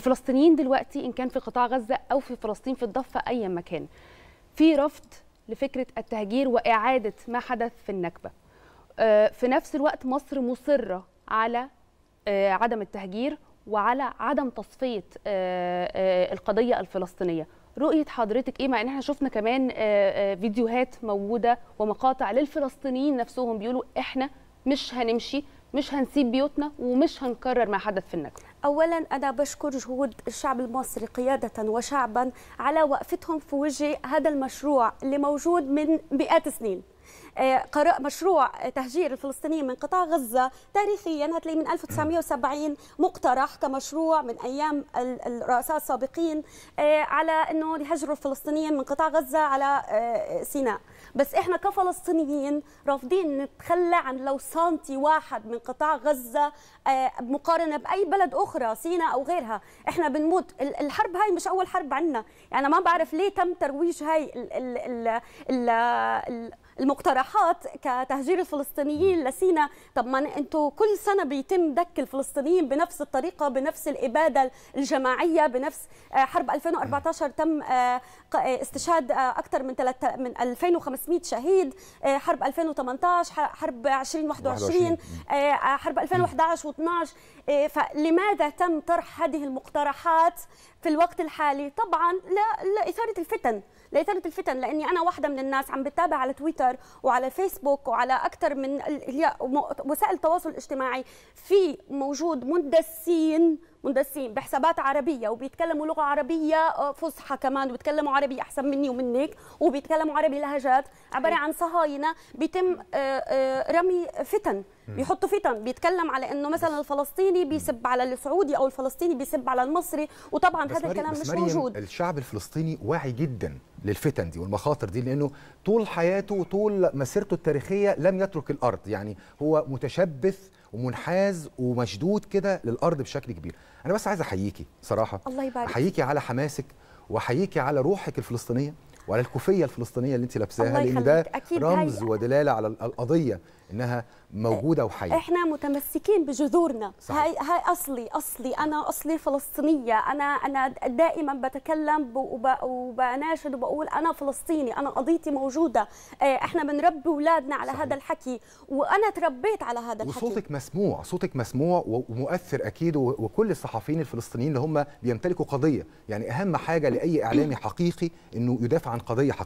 الفلسطينيين دلوقتي ان كان في قطاع غزه او في فلسطين في الضفه ايا ما كان في رفض لفكره التهجير واعاده ما حدث في النكبه آه، في نفس الوقت مصر مصره على آه، عدم التهجير وعلى عدم تصفيه آه، القضيه الفلسطينيه رؤيه حضرتك ايه مع ان احنا شفنا كمان فيديوهات موجوده ومقاطع للفلسطينيين نفسهم بيقولوا احنا مش هنمشي مش هنسيب بيوتنا ومش هنكرر ما حدث في النكبه اولا انا بشكر جهود الشعب المصري قياده وشعبا على وقفتهم في وجه هذا المشروع اللي موجود من مئات السنين آه، مشروع تهجير الفلسطينيين من قطاع غزة تاريخيا هتلاقي من 1970 مقترح كمشروع من أيام الرؤساء السابقين آه، على أنه يهجروا الفلسطينيين من قطاع غزة على آه، سيناء بس إحنا كفلسطينيين رافضين نتخلى عن لو سنتي واحد من قطاع غزة مقارنة بأي بلد أخرى سيناء أو غيرها إحنا بنموت الحرب هاي مش أول حرب عنا يعني ما بعرف ليه تم ترويج هاي المقترح اقتراحات كتهجير الفلسطينيين لسينا طب ما انتوا كل سنه بيتم دك الفلسطينيين بنفس الطريقه بنفس الاباده الجماعيه بنفس آه، حرب 2014 تم آه، آه، استشهاد اكثر من من 2500 شهيد حرب 2018 حرب 2021 حرب 2011 و12 فلماذا تم طرح هذه المقترحات في الوقت الحالي طبعا لاثاره الفتن لاثاره الفتن لاني انا واحده من الناس عم بتابع على تويتر وعلى على فيسبوك وعلى اكثر من وسائل التواصل الاجتماعي في موجود مندسين مندسين بحسابات عربيه وبيتكلموا لغه عربيه آه، فصحى كمان وبيتكلموا عربي احسن مني ومنك وبيتكلموا عربي لهجات عباره عن صهاينه بيتم آه، آه، رمي فتن بيحطوا فتن بيتكلم على انه مثلا الفلسطيني بيسب على السعودي او الفلسطيني بيسب على المصري وطبعا هذا الكلام مش موجود الشعب الفلسطيني واعي جدا للفتن دي والمخاطر دي لانه طول حياته وطول مسيرته التاريخيه لم يترك الارض يعني هو متشبث ومنحاز ومشدود كده للارض بشكل كبير انا بس عايز احييكي صراحه الله يبارك احييكي على حماسك واحييكي على روحك الفلسطينيه وعلى الكوفيه الفلسطينيه اللي انت لابساها لان ده رمز هاي. ودلاله على القضيه انها موجوده وحيه احنا متمسكين بجذورنا هاي هاي اصلي اصلي انا اصلي فلسطينيه انا انا دائما بتكلم وبناشد وبقول انا فلسطيني انا قضيتي موجوده إيه، احنا بنربي اولادنا على صحيح. هذا الحكي وانا تربيت على هذا الحكي وصوتك مسموع صوتك مسموع ومؤثر اكيد وكل الصحفيين الفلسطينيين اللي هم بيمتلكوا قضيه يعني اهم حاجه لاي اعلامي حقيقي انه يدافع عن قضيه حقيقيه